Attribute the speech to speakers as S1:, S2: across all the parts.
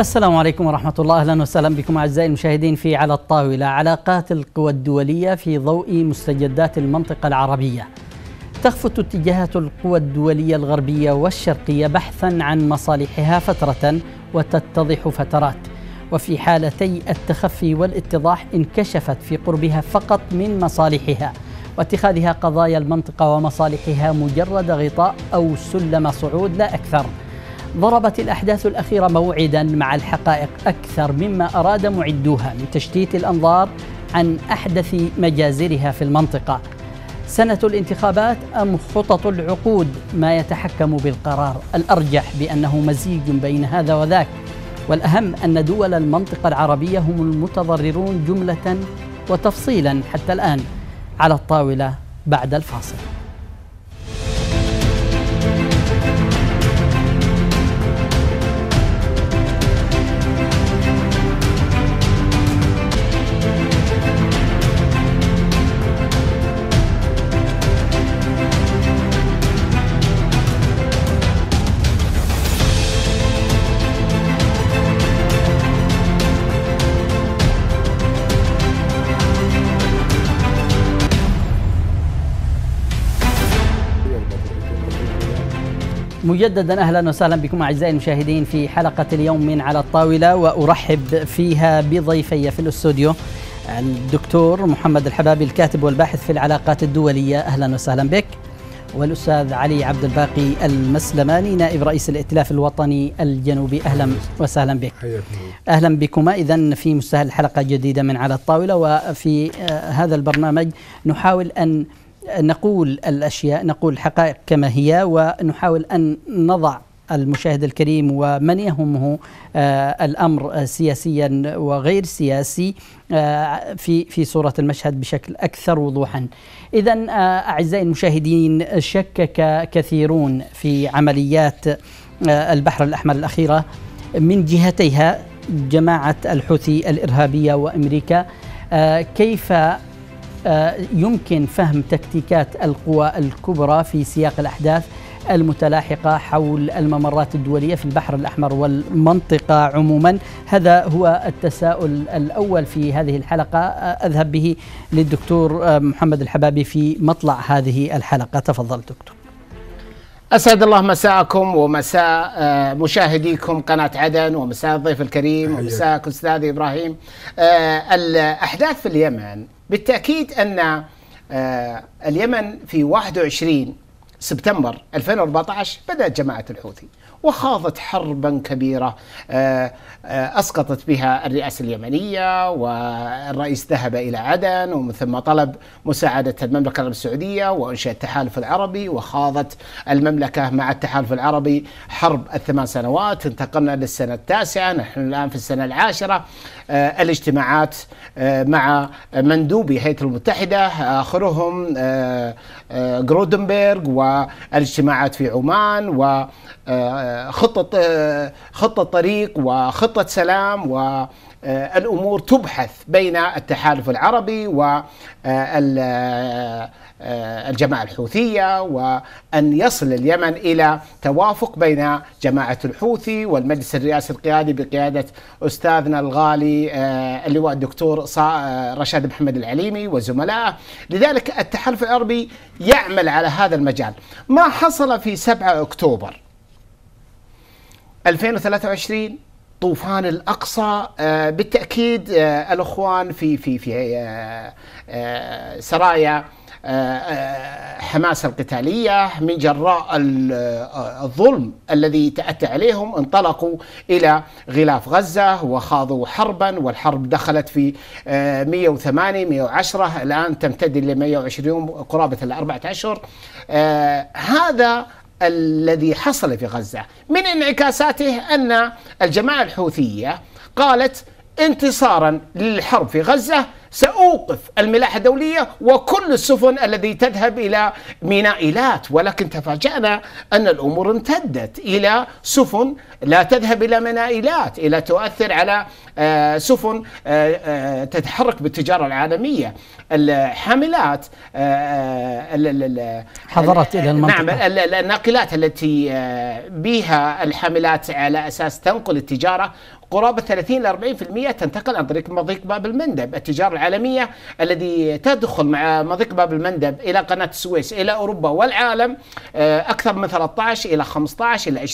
S1: السلام عليكم ورحمة الله أهلا وسهلا بكم أعزائي المشاهدين في على الطاولة علاقات القوى الدولية في ضوء مستجدات المنطقة العربية تخفت اتجاهات القوى الدولية الغربية والشرقية بحثا عن مصالحها فترة وتتضح فترات وفي حالتي التخفي والاتضاح انكشفت في قربها فقط من مصالحها واتخاذها قضايا المنطقة ومصالحها مجرد غطاء أو سلم صعود لا أكثر ضربت الأحداث الأخيرة موعدا مع الحقائق أكثر مما أراد معدوها من تشتيت الأنظار عن أحدث مجازرها في المنطقة سنة الانتخابات أم خطط العقود ما يتحكم بالقرار الأرجح بأنه مزيج بين هذا وذاك والأهم أن دول المنطقة العربية هم المتضررون جملة وتفصيلا حتى الآن على الطاولة بعد الفاصل مجددا اهلا وسهلا بكم اعزائي المشاهدين في حلقه اليوم من على الطاوله وارحب فيها بضيفي في الاستوديو الدكتور محمد الحبابي الكاتب والباحث في العلاقات الدوليه اهلا وسهلا بك والاستاذ علي عبد الباقي المسلماني نائب رئيس الائتلاف الوطني الجنوبي اهلا وسهلا بك اهلا بكما اذا في مستهل حلقه جديده من على الطاوله وفي آه، هذا البرنامج نحاول ان نقول الأشياء نقول الحقائق كما هي ونحاول أن نضع المشاهد الكريم ومن يهمه آه، الامر سياسيا وغير سياسي آه، في في صوره المشهد بشكل اكثر وضوحا. اذا آه، اعزائي المشاهدين شكك كثيرون في عمليات البحر الاحمر الاخيره من جهتيها جماعه الحوثي الارهابيه وامريكا كيف آه، يمكن فهم تكتيكات القوى الكبرى في سياق الأحداث المتلاحقة حول الممرات الدولية في البحر الأحمر والمنطقة عموما هذا هو التساؤل الأول في هذه الحلقة آه، أذهب به للدكتور آه، محمد الحبابي في مطلع هذه الحلقة تفضل دكتور
S2: أسعد الله مساءكم ومساء مشاهديكم قناة عدن ومساء الضيف الكريم ومساء أستاذي إبراهيم الأحداث في اليمن بالتأكيد أن آه، اليمن في 21 سبتمبر 2014 بدأت جماعة الحوثي وخاضت حربا كبيرة آه، آه، أسقطت بها الرئاسة اليمنية والرئيس ذهب إلى عدن ومن ثم طلب مساعدة المملكة العربية السعودية وأنشأ التحالف العربي وخاضت المملكة مع التحالف العربي حرب الثمان سنوات انتقلنا للسنة التاسعة نحن الآن في السنة العاشرة آه، الاجتماعات مع مندوبي هيئة المتحدة آخرهم آه، جرودنبرغ والاجتماعات في عمان وخطة آه، آه، خطة طريق وخطة سلام و آه، الامور تبحث بين التحالف العربي والجماعه آه، آه، الحوثيه وان يصل اليمن الى توافق بين جماعه الحوثي والمجلس الرئاسي القيادي بقياده استاذنا الغالي اللواء الدكتور رشاد محمد العليمي وزملائه لذلك التحالف العربي يعمل على هذا المجال ما حصل في 7 اكتوبر 2023 طوفان الاقصى آه، بالتاكيد آه، الاخوان في في في آه، سرايا حماس القتالية من جراء الظلم الذي تأتى عليهم انطلقوا إلى غلاف غزة وخاضوا حربا والحرب دخلت في 108 110 الآن تمتد إلى 120 قرابة الأربعة أشهر هذا الذي حصل في غزة من انعكاساته أن الجماعة الحوثية قالت انتصارا للحرب في غزة سأوقف الملاحة الدولية وكل السفن التي تذهب إلى ميناء إيلات ولكن تفاجأنا أن الأمور امتدت إلى سفن لا تذهب إلى ميناء إيلات إلى تؤثر على آه، سفن آه، آه، تتحرك بالتجارة العالمية الحاملات
S1: حضرت إلى نعم، المنطقة
S2: نعم الناقلات التي بها الحاملات على أساس تنقل التجارة قرابه 30 إلى 40% تنتقل عن طريق مضيق باب المندب، التجاره العالميه الذي تدخل مع مضيق باب المندب الى قناه السويس الى اوروبا والعالم آه، اكثر من 13 الى 15 الى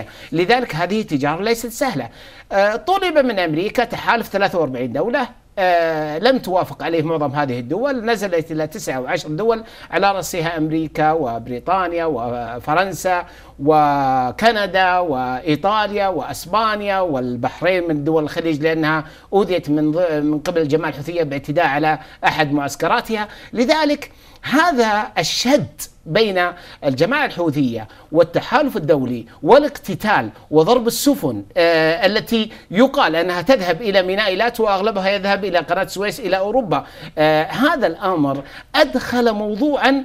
S2: 20%، لذلك هذه تجاره ليست سهله. آه، طلب من امريكا تحالف 43 دوله آه، لم توافق عليه معظم هذه الدول نزلت إلى تسعة أو عشر دول على رأسها أمريكا وبريطانيا وفرنسا وكندا وإيطاليا وأسبانيا والبحرين من دول الخليج لأنها أوذيت من, من قبل الجماعة الحوثية باعتداء على أحد معسكراتها لذلك هذا الشد بين الجماعة الحوثية والتحالف الدولي والاقتتال وضرب السفن آه التي يقال أنها تذهب إلى ميناء إيلات وأغلبها يذهب إلى قناة السويس إلى أوروبا آه هذا الأمر أدخل موضوعا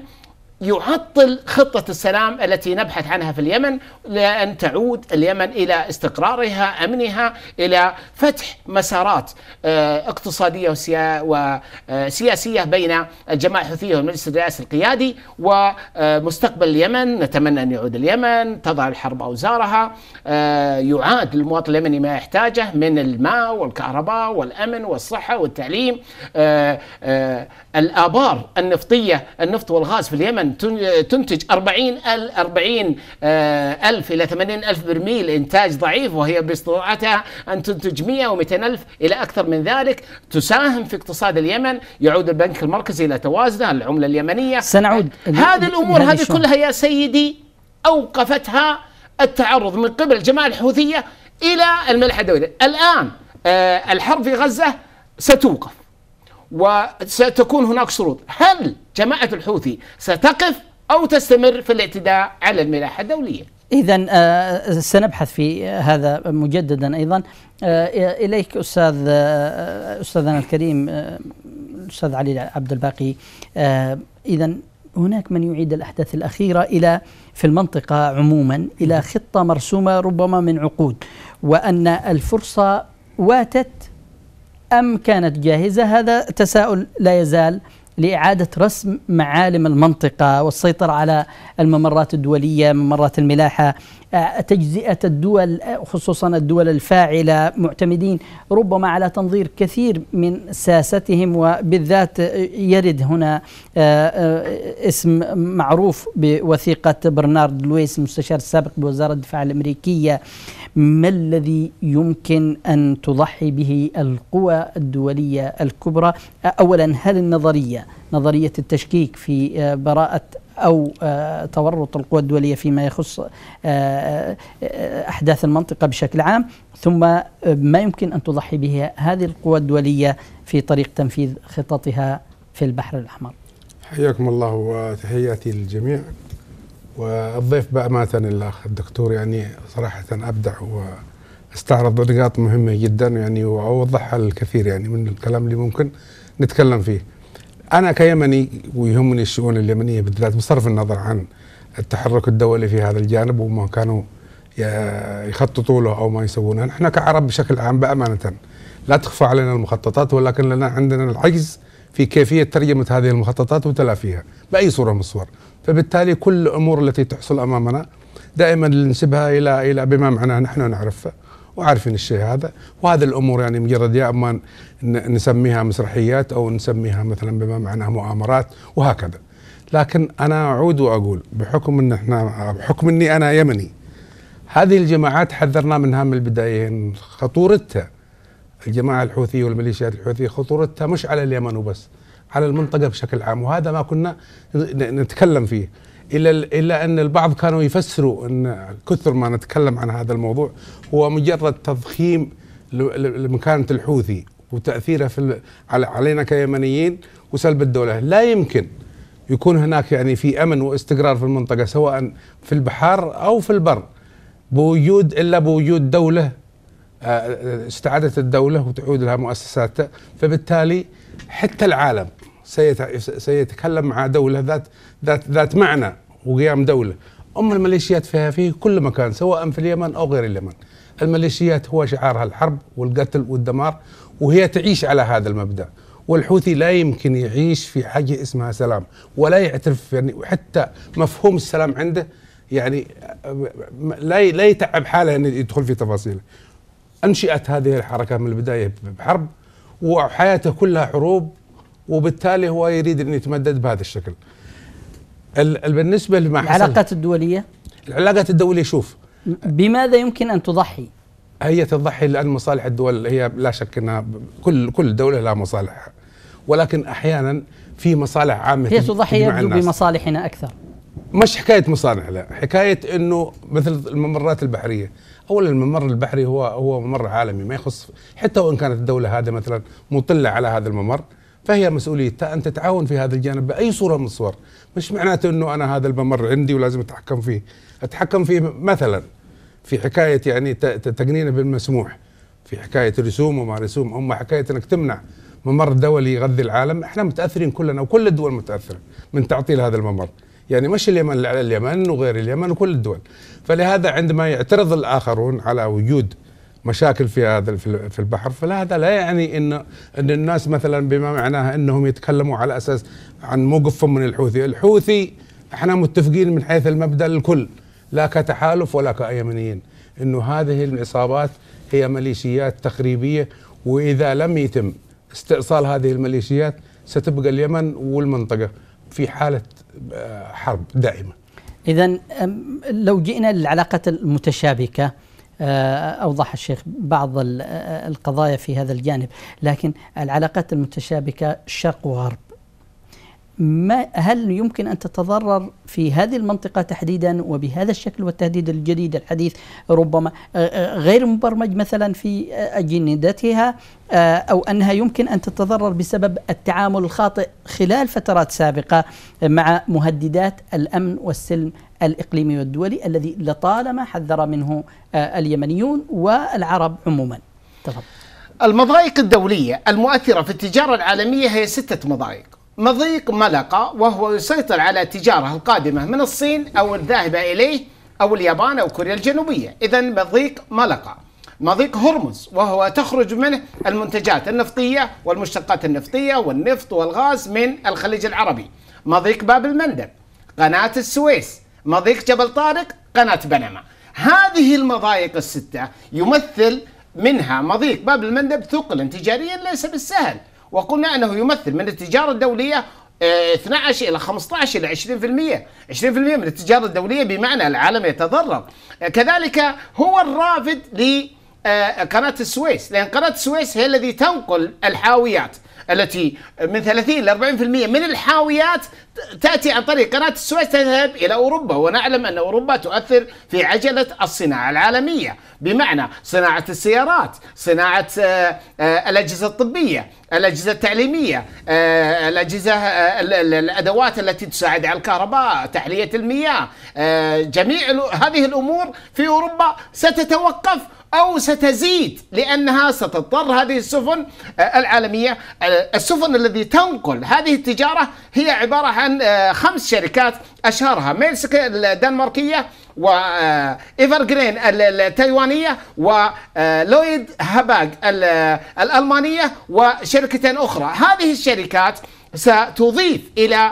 S2: يعطل خطة السلام التي نبحث عنها في اليمن لأن تعود اليمن إلى استقرارها أمنها إلى فتح مسارات آه، اقتصادية وسياسية بين الجماعة الحوثية والمجلس الرئاسي القيادي ومستقبل آه، اليمن نتمنى أن يعود اليمن تضع الحرب أوزارها آه، يعاد للمواطن اليمني ما يحتاجه من الماء والكهرباء والأمن والصحة والتعليم الآبار النفطية النفط والغاز في اليمن تنتج 40 40 آه، ألف إلى 80 ألف برميل إنتاج ضعيف وهي باستطاعتها أن تنتج 100 و200 ألف إلى أكثر من ذلك تساهم في اقتصاد اليمن يعود البنك المركزي إلى توازنه العملة اليمنية سنعود هذه الأمور هذه كلها يا سيدي أوقفتها التعرض من قبل الجماعة الحوثية إلى الملحة الدولية الآن آه، الحرب في غزة ستوقف وستكون هناك شروط هل جماعة الحوثي ستقف أو تستمر في الاعتداء على الملاحة الدولية
S1: إذا آه، سنبحث في هذا مجددا أيضا آه، إليك أستاذ آه، أستاذنا الكريم الأستاذ علي عبد الباقي إذا هناك من يعيد الأحداث الأخيرة إلى في المنطقة عموما إلى خطة مرسومة ربما من عقود وأن الفرصة واتت أم كانت جاهزة هذا تساؤل لا يزال لإعادة رسم معالم المنطقة والسيطرة على الممرات الدولية ممرات الملاحة آه، تجزئة الدول آه، خصوصا الدول الفاعلة معتمدين ربما على تنظير كثير من ساستهم وبالذات يرد هنا آه، اسم معروف بوثيقة برنارد لويس المستشار السابق بوزارة الدفاع الأمريكية ما الذي يمكن أن تضحي به القوى الدولية الكبرى أولا هل النظرية نظرية التشكيك في براءة أو آه، تورط القوى الدولية فيما يخص آه، آه، أحداث المنطقة بشكل عام ثم ما يمكن أن تضحي به هذه القوى الدولية في طريق تنفيذ خططها في البحر الأحمر
S3: حياكم الله وتحياتي للجميع والضيف بأمانة الأخ الدكتور يعني صراحة أبدع واستعرض نقاط مهمة جدا يعني وأوضحها الكثير يعني من الكلام اللي ممكن نتكلم فيه انا كيمني ويهمني الشؤون اليمنيه بالذات بصرف النظر عن التحرك الدولي في هذا الجانب وما كانوا يخططوا له او ما يسوونه، نحن كعرب بشكل عام بامانه لا تخفى علينا المخططات ولكن لنا عندنا العجز في كيفيه ترجمه هذه المخططات وتلافيها باي صوره من الصور، فبالتالي كل الامور التي تحصل امامنا دائما ننسبها الى الى بما معناه نحن نعرفه وعارفين الشيء هذا وهذه الامور يعني مجرد يا اما نسميها مسرحيات او نسميها مثلا بما معناه مؤامرات وهكذا لكن انا اعود واقول بحكم ان احنا بحكم اني انا يمني هذه الجماعات حذرنا منها من البدايه خطورتها الجماعه الحوثيه والميليشيات الحوثيه خطورتها مش على اليمن وبس على المنطقه بشكل عام وهذا ما كنا نتكلم فيه الا الا ان البعض كانوا يفسروا ان كثر ما نتكلم عن هذا الموضوع هو مجرد تضخيم لمكانه الحوثي وتاثيره في علينا كيمنيين وسلب الدوله، لا يمكن يكون هناك يعني في امن واستقرار في المنطقه سواء في البحار او في البر بوجود الا بوجود دوله آه، آه، استعادت الدوله وتعود لها مؤسساتها فبالتالي حتى العالم سيتكلم مع دولة ذات ذات ذات معنى وقيام دولة أم الميليشيات فيها في كل مكان سواء في اليمن أو غير اليمن الميليشيات هو شعارها الحرب والقتل والدمار وهي تعيش على هذا المبدأ والحوثي لا يمكن يعيش في حاجة اسمها سلام ولا يعترف يعني حتى مفهوم السلام عنده يعني لا لا يتعب حاله انه يدخل في تفاصيله أنشئت هذه الحركة من البداية بحرب وحياته كلها حروب وبالتالي هو يريد أن يتمدد بهذا الشكل بالنسبة لما حصل العلاقات الدولية العلاقات الدولية شوف بماذا
S1: يمكن أن تضحي
S3: هي تضحي لأن مصالح الدول هي لا شك أنها كل كل دولة لها مصالحها ولكن أحيانا في مصالح عامة هي تضحي بمصالحنا أكثر مش حكاية مصالح لا حكاية أنه مثل الممرات البحرية اولا الممر البحري هو هو ممر عالمي ما يخص حتى وان كانت الدوله هذه مثلا مطله على هذا الممر فهي مسؤوليتها أن تتعاون في هذا الجانب بأي صورة من الصور مش معناته أنه أنا هذا الممر عندي ولازم أتحكم فيه أتحكم فيه مثلا في حكاية يعني تقنينه بالمسموح في حكاية رسوم وما رسوم أما حكاية أنك تمنع ممر دولي يغذي العالم احنا متاثرين كلنا وكل الدول متاثره من تعطيل هذا الممر يعني مش اليمن على اليمن وغير اليمن وكل الدول فلهذا عندما يعترض الاخرون على وجود مشاكل في هذا في البحر فهذا لا يعني ان ان الناس مثلا بما معناه انهم يتكلموا على اساس عن موقفهم من الحوثي، الحوثي احنا متفقين من حيث المبدا الكل لا كتحالف ولا كايمنيين انه هذه العصابات هي ميليشيات تخريبيه واذا لم يتم استئصال هذه الميليشيات ستبقى اليمن والمنطقه في حاله آه، حرب دائمه.
S1: اذا لو جئنا للعلاقات المتشابكه آه، أوضح الشيخ بعض آه، القضايا في هذا الجانب لكن العلاقات المتشابكة شرق وغرب ما هل يمكن ان تتضرر في هذه المنطقه تحديدا وبهذا الشكل والتهديد الجديد الحديث ربما غير مبرمج مثلا في اجندتها او انها يمكن ان تتضرر بسبب التعامل الخاطئ خلال فترات سابقه مع مهددات الامن والسلم الاقليمي والدولي الذي لطالما حذر منه اليمنيون والعرب عموما تفضل
S2: المضايق الدولية المؤثرة في التجارة العالمية هي ستة مضايق مضيق ملقا وهو يسيطر على التجارة القادمة من الصين أو الذاهبة إليه أو اليابان أو كوريا الجنوبية إذا مضيق ملقا مضيق هرمز وهو تخرج منه المنتجات النفطية والمشتقات النفطية والنفط والغاز من الخليج العربي مضيق باب المندب قناة السويس مضيق جبل طارق قناة بنما هذه المضايق الستة يمثل منها مضيق باب المندب ثقلا تجاريا ليس بالسهل وقلنا انه يمثل من التجاره الدوليه 12 آه، الى 15 الى 20% 20% من التجاره الدوليه بمعنى العالم يتضرر آه، كذلك هو الرافد ل آه، قناة السويس لأن قناة السويس هي الذي تنقل الحاويات التي من 30 ل 40% من الحاويات تأتي عن طريق قناة السويس تذهب إلى أوروبا ونعلم أن أوروبا تؤثر في عجلة الصناعة العالمية بمعنى صناعة السيارات صناعة آه، آه، الأجهزة الطبية الأجهزة التعليمية آه، الأجهزة الأدوات التي تساعد على الكهرباء تحلية المياه جميع هذه الأمور في أوروبا ستتوقف أو ستزيد لأنها ستضطر هذه السفن آه، العالمية آه، السفن التي تنقل هذه التجارة هي عبارة عن آه، خمس شركات أشهرها ميلسك الدنماركية وإيفرغرين التايوانية ولويد هاباج الألمانية وشركتين أخرى هذه الشركات ستضيف إلى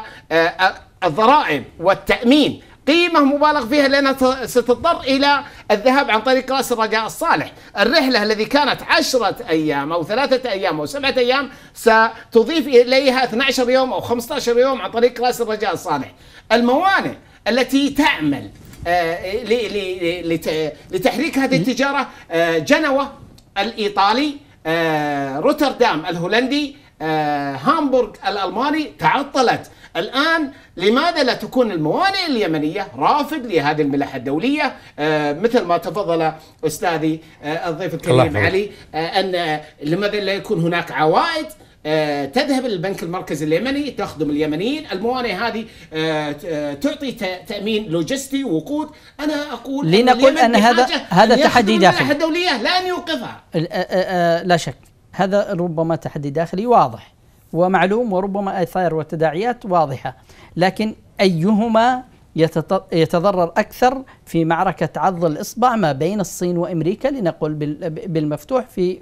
S2: الضرائب والتأمين قيمة مبالغ فيها لأنها ستضطر إلى الذهاب عن طريق رأس الرجاء الصالح الرحلة الذي كانت عشرة أيام أو ثلاثة أيام أو سبعة أيام ستضيف إليها 12 يوم أو 15 يوم عن طريق رأس الرجاء الصالح الموانئ التي تعمل آه، لتحريك هذه التجارة آه، جنوة الإيطالي آه، روتردام الهولندي هامبورغ الألماني تعطلت الآن لماذا لا تكون الموانئ اليمنية رافد لهذه الملاحة الدولية آه، مثل ما تفضل أستاذي آه، الضيف الكريم علي آه، أن لماذا لا يكون هناك عوائد تذهب للبنك المركزي اليمني تخدم اليمنيين الموانئ هذه تعطي تامين لوجستي وقود انا اقول لنقول ان هذا هذا تحدي داخلي الدوليه لا ان يوقفها
S1: لا شك هذا ربما تحدي داخلي واضح ومعلوم وربما آثار وتداعيات واضحة لكن أيهما يتضرر أكثر في معركة عض الإصبع ما بين الصين وأمريكا لنقل بالمفتوح في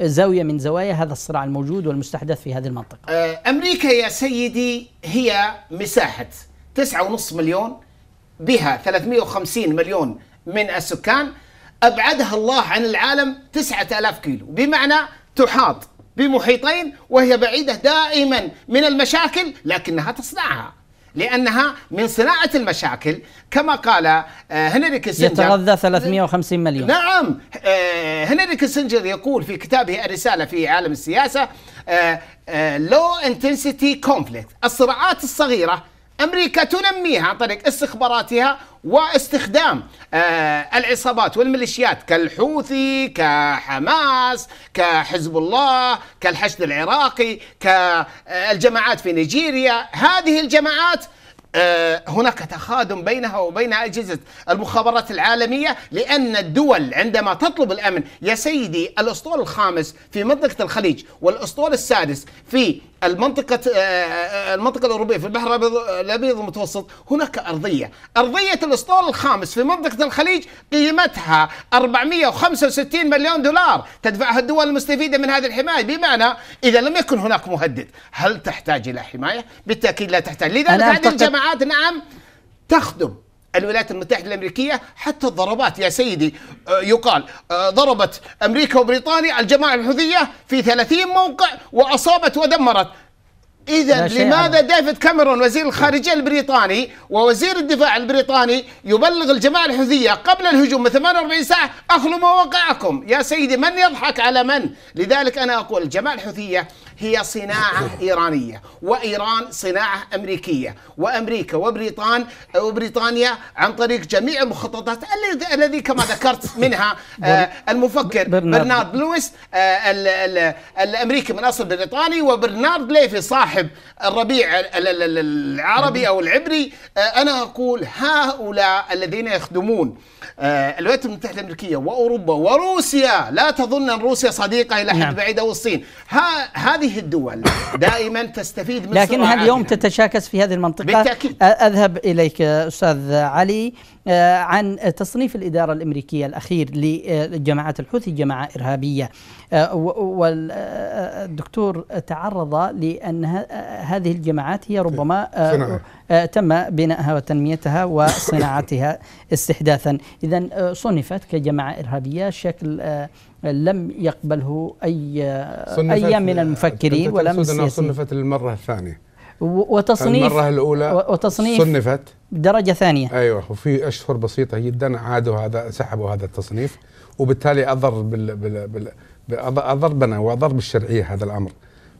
S1: زاوية من زوايا هذا الصراع الموجود والمستحدث في هذه المنطقة
S2: آه، أمريكا يا سيدي هي مساحة 9.5 مليون بها 350 مليون من السكان أبعدها الله عن العالم 9000 كيلو بمعنى تحاط بمحيطين وهي بعيدة دائما من المشاكل لكنها تصنعها لأنها من صناعة المشاكل كما قال آه، هنري كيسنجر يتغذى
S1: 350 مليون
S2: نعم آه، هنري كيسنجر يقول في كتابه الرسالة في عالم السياسة لو انتنسيتي كونفليكت الصراعات الصغيرة امريكا تنميها عن طريق استخباراتها واستخدام آه، العصابات والميليشيات كالحوثي كحماس كحزب الله كالحشد العراقي كالجماعات في نيجيريا هذه الجماعات آه، هناك تخادم بينها وبين أجهزة المخابرات العالمية لأن الدول عندما تطلب الأمن يا سيدي الأسطول الخامس في منطقة الخليج والأسطول السادس في المنطقة آه، آه، آه، المنطقة الأوروبية في البحر الأبيض المتوسط هناك أرضية أرضية الإسطول الخامس في منطقة الخليج قيمتها 465 مليون دولار تدفعها الدول المستفيدة من هذه الحماية بمعنى إذا لم يكن هناك مهدد هل تحتاج إلى حماية؟ بالتأكيد لا تحتاج لذلك هذه الجماعات نعم تخدم الولايات المتحدة الأمريكية حتى الضربات يا سيدي آه، يقال آه، ضربت أمريكا وبريطانيا الجماعة الحوثية في 30 موقع وأصابت ودمرت إذا لماذا ديفيد كاميرون وزير الخارجية البريطاني ووزير الدفاع البريطاني يبلغ الجماعة الحوثية قبل الهجوم ب 48 ساعة أخلوا مواقعكم يا سيدي من يضحك على من لذلك أنا أقول الجماعة الحوثية هي صناعة نعم. إيرانية وإيران صناعة أمريكية وأمريكا وبريطان وبريطانيا عن طريق جميع المخططات الذي كما ذكرت منها آه، المفكر برنارد لويس آه، الأمريكي من أصل بريطاني وبرنارد ليفي صاحب الربيع العربي أو العبري آه، أنا أقول هؤلاء الذين يخدمون الولايات المتحدة الأمريكية وأوروبا وروسيا لا تظن أن روسيا صديقة إلى حد نعم. بعيدة والصين ها هذه هذه الدول دائما تستفيد من لكنها اليوم
S1: تتشاكس في هذه المنطقة بالتأكيد. أذهب إليك أستاذ علي عن تصنيف الإدارة الأمريكية الأخير لجماعة الحوثي جماعة إرهابية والدكتور تعرض لأن هذه الجماعات هي ربما تم بنائها وتنميتها وصناعتها استحداثا إذا صنفت كجماعة إرهابية شكل لم يقبله أي أي من المفكرين ولم السياسيين صنفت
S3: للمرة الثانية وتصنيف المرة الأولى وتصنيف صنفت بدرجة ثانية أيوة وفي أشهر بسيطة جدا عادوا هذا سحبوا هذا التصنيف وبالتالي أضر بال بال بال أضر بنا وأضر بالشرعية هذا الأمر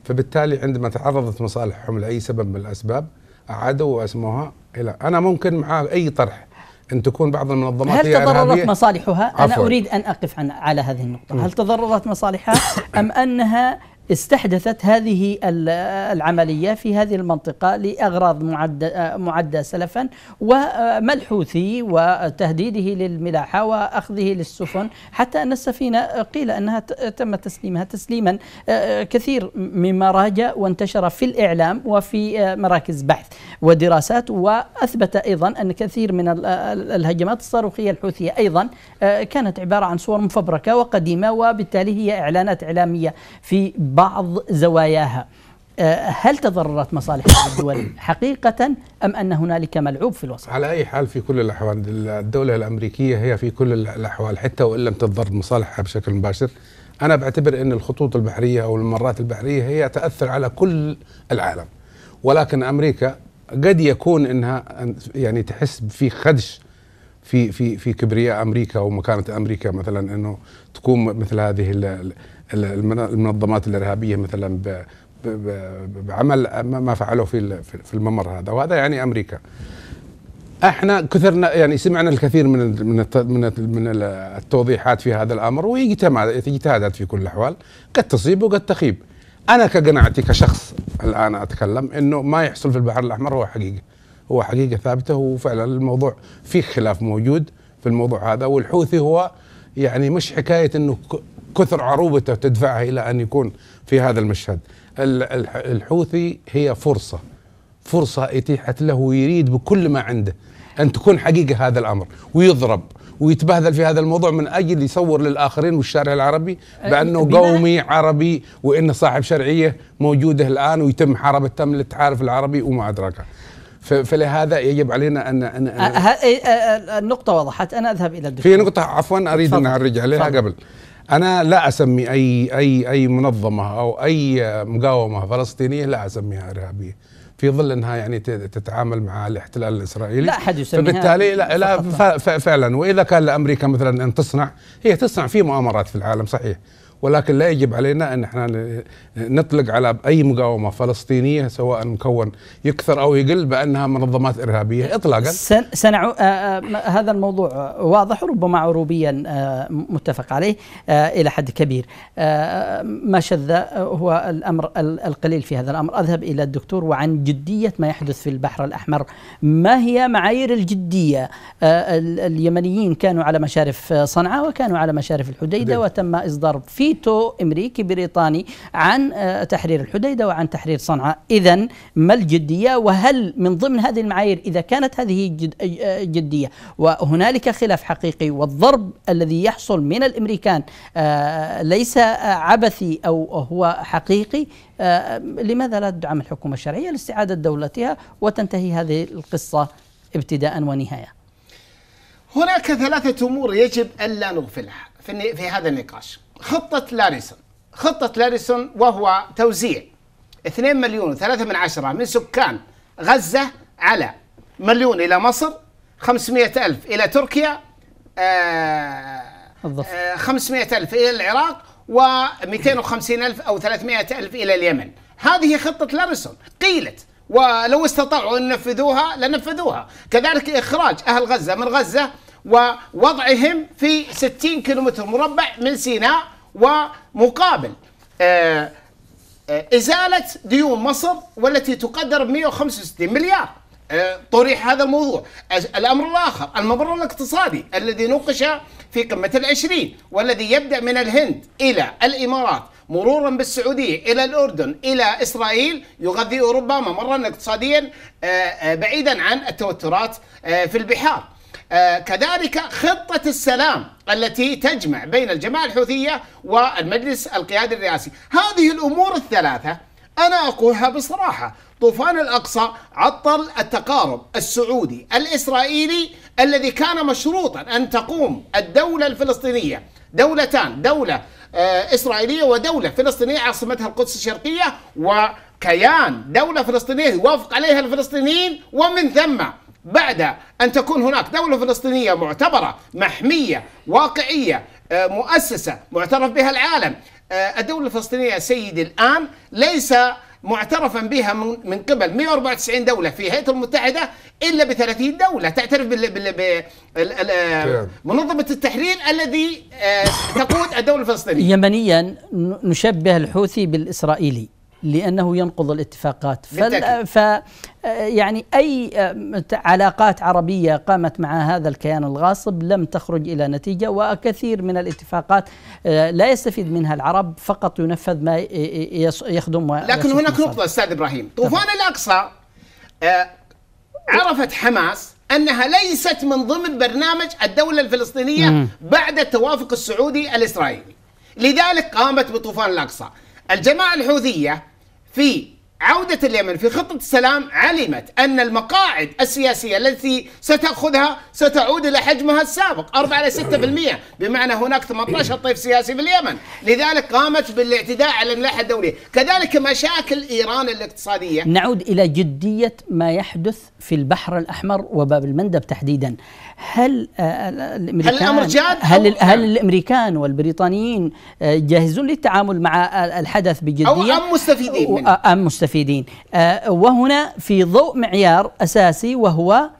S3: فبالتالي عندما تعرضت مصالحهم لأي سبب من الأسباب أعادوا وأسموها إلى أنا ممكن مع أي طرح أن تكون بعض المنظمات هل تضررت
S1: مصالحها؟ أنا أريد أن أقف عن على هذه النقطة هل تضررت مصالحها أم أنها استحدثت هذه العملية في هذه المنطقة لأغراض معدة, معدة سلفا وملحوثي وتهديده للملاحة وأخذه للسفن حتى أن السفينة قيل أنها تم تسليمها تسليما آه، آه، كثير مما راجع وانتشر في الإعلام وفي آه، مراكز بحث ودراسات وأثبت أيضا أن كثير من الهجمات الصاروخية الحوثية أيضا كانت عبارة عن صور مفبركة وقديمة وبالتالي هي إعلانات إعلامية في بعض زواياها آه، هل تضررت مصالح الدول حقيقة أم أن هنالك ملعوب في الوسط؟
S3: على أي حال في كل الأحوال الدولة الأمريكية هي في كل الأحوال حتى وإن لم تضر مصالحها بشكل مباشر أنا بعتبر أن الخطوط البحرية أو الممرات البحرية هي تأثر على كل العالم ولكن أمريكا قد يكون أنها يعني تحس في خدش في في في كبرياء امريكا ومكانه امريكا مثلا انه تقوم مثل هذه المنظمات الارهابيه مثلا بعمل ما فعلوا في في الممر هذا وهذا يعني امريكا احنا كثرنا يعني سمعنا الكثير من من من التوضيحات في هذا الامر وهي اجتهادات في كل الاحوال قد تصيب وقد تخيب انا كقناعتي كشخص الان اتكلم انه ما يحصل في البحر الاحمر هو حقيقه هو حقيقه ثابته وفعلا الموضوع فيه خلاف موجود في الموضوع هذا والحوثي هو يعني مش حكايه انه كثر عروبته تدفعه الى ان يكون في هذا المشهد الحوثي هي فرصه فرصه اتيحت له ويريد بكل ما عنده ان تكون حقيقه هذا الامر ويضرب ويتبهذل في هذا الموضوع من اجل يصور للاخرين والشارع العربي بانه قومي عربي وانه صاحب شرعيه موجوده الان ويتم حرب التم للتحالف العربي وما ادراكه فلهذا يجب علينا ان ان
S1: النقطه وضحت انا اذهب الى الدكتور في نقطه
S3: عفوا اريد ان اعرج عليها فضل. قبل انا لا اسمي اي اي اي منظمه او اي مقاومه فلسطينيه لا اسميها ارهابيه في ظل انها يعني تتعامل مع الاحتلال الاسرائيلي لا احد يسميها فبالتالي لا, لا فعلا واذا كان لامريكا مثلا ان تصنع هي تصنع في مؤامرات في العالم صحيح ولكن لا يجب علينا ان احنا نطلق على اي مقاومه فلسطينيه سواء مكون يكثر او يقل بانها منظمات ارهابيه اطلاقا
S1: سنع... آه، آه، هذا الموضوع واضح ربما عروبيا آه، متفق عليه الى حد كبير ما شذ هو الامر القليل في هذا الامر اذهب الى الدكتور وعن جديه ما يحدث في البحر الاحمر ما هي معايير الجديه اليمنيين كانوا على مشارف صنعاء وكانوا على مشارف الحديده وتم اصدار في فيتو امريكي بريطاني عن آه، تحرير الحديده وعن تحرير صنعاء، اذا ما الجديه وهل من ضمن هذه المعايير اذا كانت هذه آه، جديه وهنالك خلاف حقيقي والضرب الذي يحصل من الامريكان آه، ليس عبثي او هو حقيقي لماذا لا تدعم الحكومه الشرعيه لاستعاده دولتها وتنتهي هذه القصه ابتداء ونهايه.
S2: هناك ثلاثه امور يجب الا نغفلها في هذا النقاش. خطة لاريسون خطة لاريسون وهو توزيع 2 مليون وثلاثة من عشرة من سكان غزة على مليون إلى مصر 500 ألف إلى تركيا آه آه 500 ألف إلى العراق و250 ألف أو 300 ألف إلى اليمن هذه خطة لاريسون قيلت ولو استطاعوا أن ينفذوها لنفذوها كذلك إخراج أهل غزة من غزة ووضعهم في 60 كيلومتر مربع من سيناء ومقابل آه، آه، إزالة ديون مصر والتي تقدر ب 165 مليار آه، طرح هذا الموضوع الأمر الآخر المبرر الاقتصادي الذي نوقش في قمة العشرين والذي يبدأ من الهند إلى الإمارات مرورا بالسعودية إلى الأردن إلى إسرائيل يغذي أوروبا ممرا اقتصاديا بعيدا عن التوترات في البحار آه، كذلك خطة السلام التي تجمع بين الجماعة الحوثية والمجلس القيادي الرئاسي هذه الأمور الثلاثة أنا أقولها بصراحة طوفان الأقصى عطل التقارب السعودي الإسرائيلي الذي كان مشروطا أن تقوم الدولة الفلسطينية دولتان دولة آه، إسرائيلية ودولة فلسطينية عاصمتها القدس الشرقية وكيان دولة فلسطينية يوافق عليها الفلسطينيين ومن ثم بعد أن تكون هناك دولة فلسطينية معتبرة محمية واقعية آه، مؤسسة معترف بها العالم آه، الدولة الفلسطينية سيدي الآن ليس معترفا بها من قبل 194 دولة في الهيئة المتحدة إلا ب 30 دولة تعترف بمنظمة التحرير الذي آه،
S1: تقود الدولة الفلسطينية يمنيا نشبه الحوثي بالإسرائيلي لأنه ينقض الاتفاقات فل... ف يعني أي علاقات عربية قامت مع هذا الكيان الغاصب لم تخرج إلى نتيجة وكثير من الاتفاقات آه، لا يستفيد منها العرب فقط ينفذ ما آه، آه، يخدم لكن هناك نقطة
S2: أستاذ إبراهيم طوفان الأقصى عرفت حماس انها ليست من ضمن برنامج الدوله الفلسطينيه بعد التوافق السعودي الاسرائيلي. لذلك قامت بطوفان الاقصى. الجماعه الحوثيه في عودة اليمن في خطة السلام علمت أن المقاعد السياسية التي ستأخذها ستعود إلى حجمها السابق 4 إلى 6% بمعنى هناك 18 طيف سياسي في اليمن لذلك قامت بالاعتداء على الملاحة الدولية كذلك مشاكل إيران الاقتصادية نعود
S1: إلى جدية ما يحدث في البحر الأحمر وباب المندب تحديدا هل آه، آه، الامريكان هل الامر جاد هل, نعم. هل الامريكان والبريطانيين آه، جاهزون للتعامل مع الحدث بجديه او ام مستفيدين منه ام مستفيدين وهنا في ضوء معيار اساسي وهو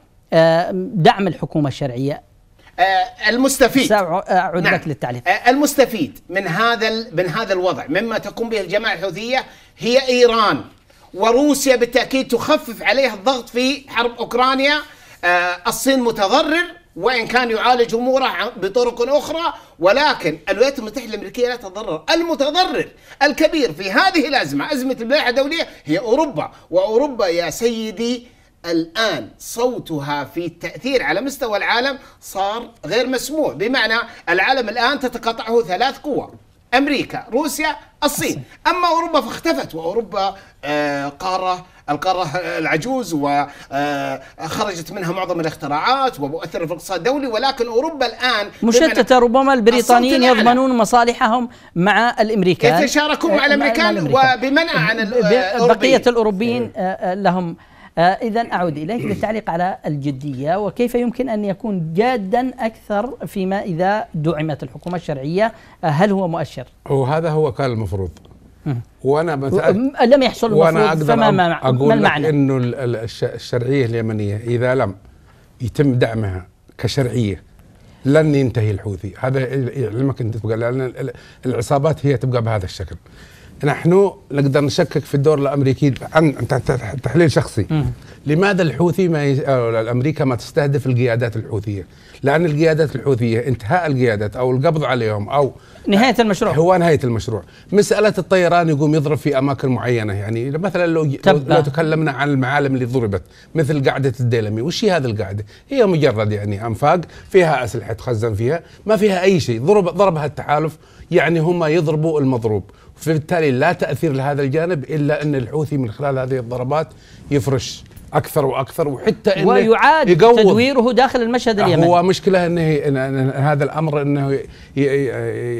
S1: دعم الحكومه الشرعيه المستفيد سأعود نعم. لك للتعليق
S2: المستفيد من هذا من هذا الوضع مما تقوم به الجماعه الحوثيه هي ايران وروسيا بالتاكيد تخفف عليها الضغط في حرب اوكرانيا آه، الصين متضرر وان كان يعالج اموره بطرق اخرى ولكن الولايات المتحده الامريكيه لا تتضرر، المتضرر الكبير في هذه الازمه، ازمه الملائحه الدوليه هي اوروبا، واوروبا يا سيدي الان صوتها في التاثير على مستوى العالم صار غير مسموع، بمعنى العالم الان تتقاطعه ثلاث قوى، امريكا، روسيا، الصين، اما اوروبا فاختفت واوروبا آه، قاره القاره العجوز وخرجت آه، منها معظم الاختراعات ومؤثر في الاقتصاد الدولي ولكن اوروبا الان مشتته
S1: ربما البريطانيين يضمنون مصالحهم مع الامريكان يتشاركون مع الامريكان وبمنع عن آه، بقيه الاوروبيين لهم آه، إذا أعود إليك للتعليق على الجدية وكيف يمكن أن يكون جادا أكثر فيما إذا دعمت الحكومة الشرعية آه، هل هو مؤشر؟
S3: وهذا هو كان المفروض وانا
S1: لم يحصل وانا اقدر فما ما اقول ما المعنى؟ لك
S3: انه الشرعيه اليمنيه اذا لم يتم دعمها كشرعيه لن ينتهي الحوثي هذا يعلمك انت تبقى لان العصابات هي تبقى بهذا الشكل نحن نقدر نشكك في الدور الامريكي عن تحليل شخصي لماذا الحوثي ما ي... امريكا ما تستهدف القيادات الحوثيه؟ لان القيادات الحوثيه انتهاء القيادات او القبض عليهم او نهايه المشروع هو نهايه المشروع، مساله الطيران يقوم يضرب في اماكن معينه يعني مثلا لو لو, لو تكلمنا عن المعالم اللي ضربت مثل قاعده الديلمي، وش هي هذه القاعده؟ هي مجرد يعني انفاق فيها اسلحه تخزن فيها، ما فيها اي شيء، ضرب ضربها التحالف يعني هم يضربوا المضروب فبالتالي لا تأثير لهذا الجانب إلا أن الحوثي من خلال هذه الضربات يفرش اكثر واكثر وحتى انه ويعاد يقوم. تدويره داخل المشهد اليمني هو مشكله انه إن هذا الامر انه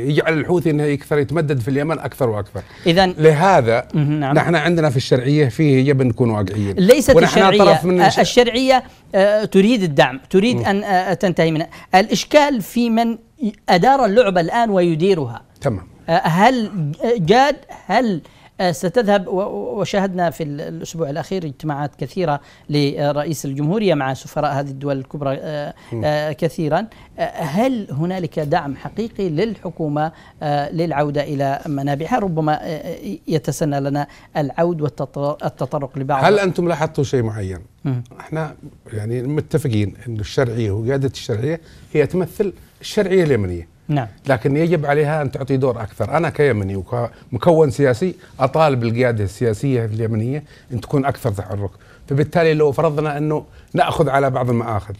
S3: يجعل الحوثي انه يكثر يتمدد في اليمن اكثر واكثر
S1: اذا لهذا نعم. نحن
S3: عندنا في الشرعيه فيه يجب ان نكون واقعيين ليست الشرعيه طرف من
S1: الشرعيه تريد الدعم تريد م. ان تنتهي منها الاشكال في من ادار اللعبه الان ويديرها تمام هل جاد هل آه، ستذهب وشاهدنا في الأسبوع الأخير اجتماعات كثيرة لرئيس الجمهورية مع سفراء هذه الدول الكبرى آه، آه، كثيرا هل هنالك دعم حقيقي للحكومة للعودة إلى منابعها ربما يتسنى لنا العود والتطرق لبعض هل
S3: أنتم لاحظتوا شيء معين احنا يعني متفقين أن الشرعيه وقياده الشرعيه هي تمثل الشرعيه اليمنيه نعم لكن يجب عليها ان تعطي دور اكثر، انا كيمني وكمكون سياسي اطالب القياده السياسيه اليمنيه ان تكون اكثر تحرك، فبالتالي لو فرضنا انه ناخذ على بعض المآخذ،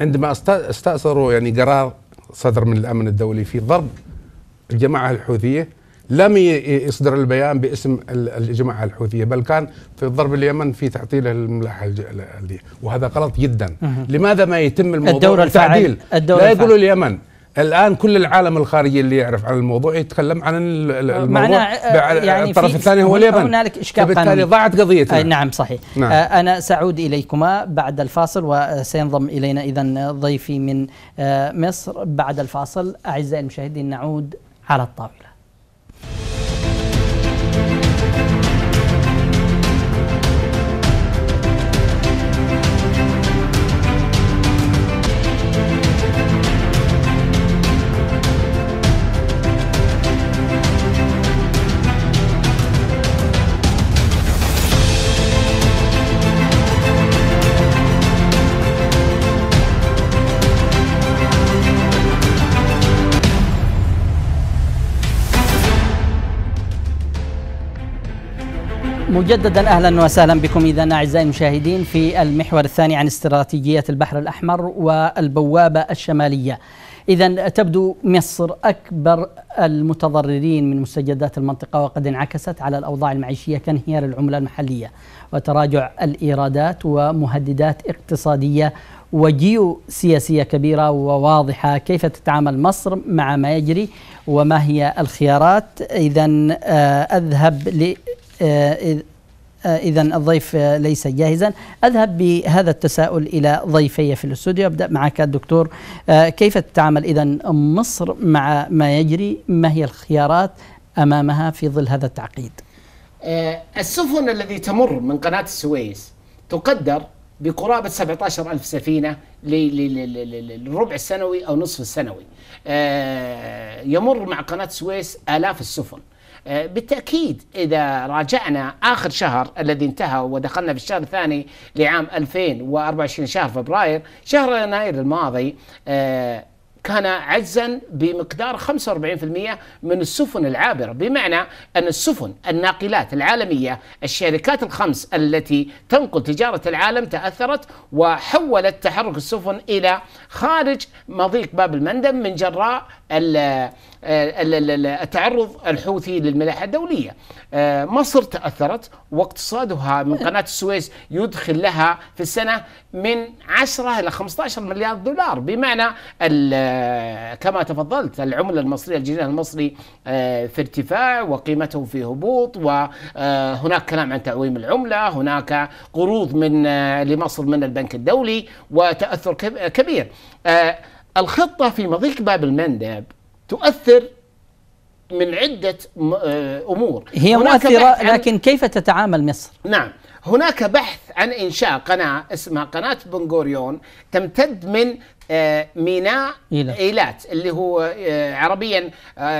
S3: عندما استأثروا يعني قرار صدر من الامن الدولي في ضرب الجماعه الحوثيه لم يصدر البيان باسم الجماعه الحوثيه بل كان في ضرب اليمن في تعطيله الملاحه وهذا غلط جدا لماذا ما يتم الموضوع الدور التعديل الدور لا يقولوا اليمن الان كل العالم الخارجي اللي يعرف عن الموضوع يتكلم عن الموضوع آه، يعني الطرف الثاني هو اليمن هنالك اشكال فبالتالي ضاعت
S1: قضيتنا آه نعم صحيح نعم. آه انا ساعود اليكما بعد الفاصل وسينضم الينا اذا ضيفي من آه مصر بعد الفاصل اعزائي المشاهدين نعود على الطاوله مجددا اهلا وسهلا بكم اذا اعزائي المشاهدين في المحور الثاني عن استراتيجيه البحر الاحمر والبوابه الشماليه. اذا تبدو مصر اكبر المتضررين من مستجدات المنطقه وقد انعكست على الاوضاع المعيشيه كانهيار العمله المحليه وتراجع الايرادات ومهددات اقتصاديه وجيو سياسية كبيرة وواضحة كيف تتعامل مصر مع ما يجري وما هي الخيارات إذا آه، أذهب آه، إذا آه، الضيف ليس جاهزا أذهب بهذا التساؤل إلى ضيفي في الاستوديو أبدأ معك الدكتور آه، كيف تتعامل إذا مصر مع ما يجري ما هي الخيارات أمامها في ظل هذا التعقيد
S2: السفن الذي تمر من قناة السويس تقدر بقرابة 17 ألف سفينة للربع السنوي أو نصف السنوي يمر مع قناة السويس آلاف السفن آه، بالتأكيد إذا راجعنا آخر شهر الذي انتهى ودخلنا في الشهر الثاني لعام 2024 شهر فبراير شهر يناير الماضي آه، كان عجزا بمقدار 45% من السفن العابرة بمعنى أن السفن الناقلات العالمية الشركات الخمس التي تنقل تجارة العالم تأثرت وحولت تحرك السفن إلى خارج مضيق باب المندب من جراء آه، التعرض الحوثي للملاحة الدولية آه، مصر تأثرت واقتصادها من قناة السويس يدخل لها في السنة من 10 إلى 15 مليار دولار بمعنى آه، كما تفضلت العملة المصرية الجنيه المصري في ارتفاع وقيمته في هبوط وهناك كلام عن تعويم العملة هناك قروض من لمصر من البنك الدولي وتأثر كبير الخطة في مضيق باب المندب تؤثر من عدة آه، أمور هي مؤثرة لكن
S1: كيف تتعامل مصر؟
S2: نعم هناك بحث عن إنشاء قناة اسمها قناة بنغوريون تمتد من آه، ميناء إيلات. إيلات اللي هو آه، عربيا